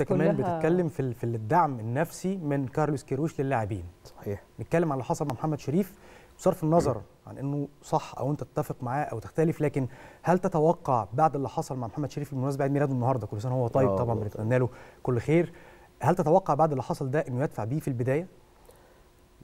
انت كمان بتتكلم في في الدعم النفسي من كارلوس كيروش للاعبين صحيح نتكلم على اللي حصل مع محمد شريف بصرف النظر عن انه صح او انت تتفق معاه او تختلف لكن هل تتوقع بعد اللي حصل مع محمد شريف بالمناسبه عيد ميلاده النهارده كل سنه وهو طيب آه، طبعا بنتمنى له كل خير هل تتوقع بعد اللي حصل ده انه يدفع بيه في البدايه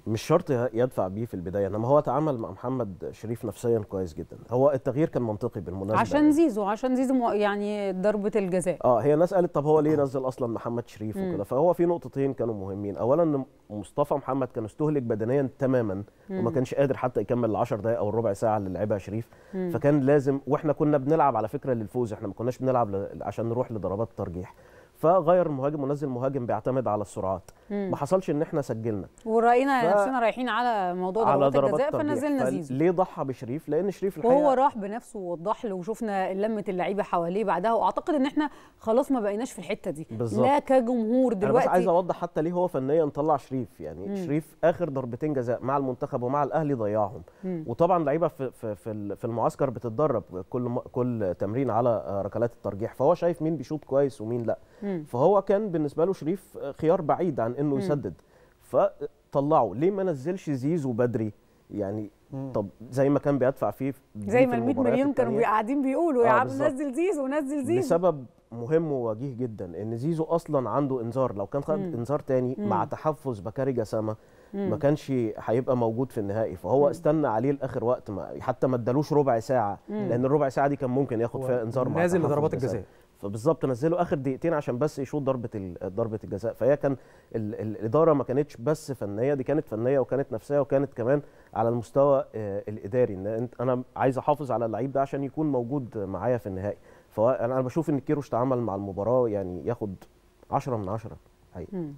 مش شرط يدفع بيه في البدايه انما هو تعامل مع محمد شريف نفسيا كويس جدا هو التغيير كان منطقي بالمناسبه عشان يعني. زيزو عشان زيزو يعني ضربه الجزاء اه هي الناس قالت طب هو ليه نزل اصلا محمد شريف وكده فهو في نقطتين كانوا مهمين اولا مصطفى محمد كان استهلك بدنيا تماما وما كانش قادر حتى يكمل ال 10 دقائق او الربع ساعه اللي لعبها شريف فكان لازم واحنا كنا بنلعب على فكره للفوز احنا ما كناش بنلعب عشان نروح لضربات الترجيح فغير المهاجم ونزل مهاجم بيعتمد على السرعات ما حصلش ان احنا سجلنا وراينا ف... نفسنا رايحين على موضوع ضربات الجزاء فنزلنا زيزو ليه ضحى بشريف لان شريف الحقيقه هو راح بنفسه ووضح له وشفنا لمه اللعيبه حواليه بعدها واعتقد ان احنا خلاص ما بقيناش في الحته دي بالزبط. لا كجمهور دلوقتي انا بس عايز اوضح حتى ليه هو فنيا طلع شريف يعني مم. شريف اخر ضربتين جزاء مع المنتخب ومع الاهلي ضيعهم مم. وطبعا لعيبه في في في المعسكر بتتدرب كل كل تمرين على آه، ركلات الترجيح فهو شايف مين بيشوط كويس ومين لا مم. فهو كان بالنسبه له شريف خيار بعيد عن انه م. يسدد فطلعه ليه ما نزلش زيزو بدري يعني طب زي ما كان بيدفع فيه زي ما ال 100 مليون كانوا قاعدين بيقولوا آه، يا عم نزل زيزو نزل زيزو لسبب مهم ووجيه جدا ان زيزو اصلا عنده انذار لو كان خد انذار تاني مع تحفظ بكاري جسامه ما كانش هيبقى موجود في النهائي فهو مم. استنى عليه لاخر وقت ما حتى ما ادالوش ربع ساعه مم. لان الربع ساعه دي كان ممكن ياخد فيها انذار مع نازل لضربات الجزاء فبالظبط نزله اخر دقيقتين عشان بس يشوط ضربه ضربه الجزاء فهي كان ال الاداره ما كانتش بس فنيه دي كانت فنيه وكانت نفسيه وكانت كمان على المستوى آه، الاداري ان انا عايز احافظ على اللعيب ده عشان يكون موجود معايا في النهائي فانا بشوف ان كيروش تعامل مع المباراه يعني ياخد 10 من 10 حقيقي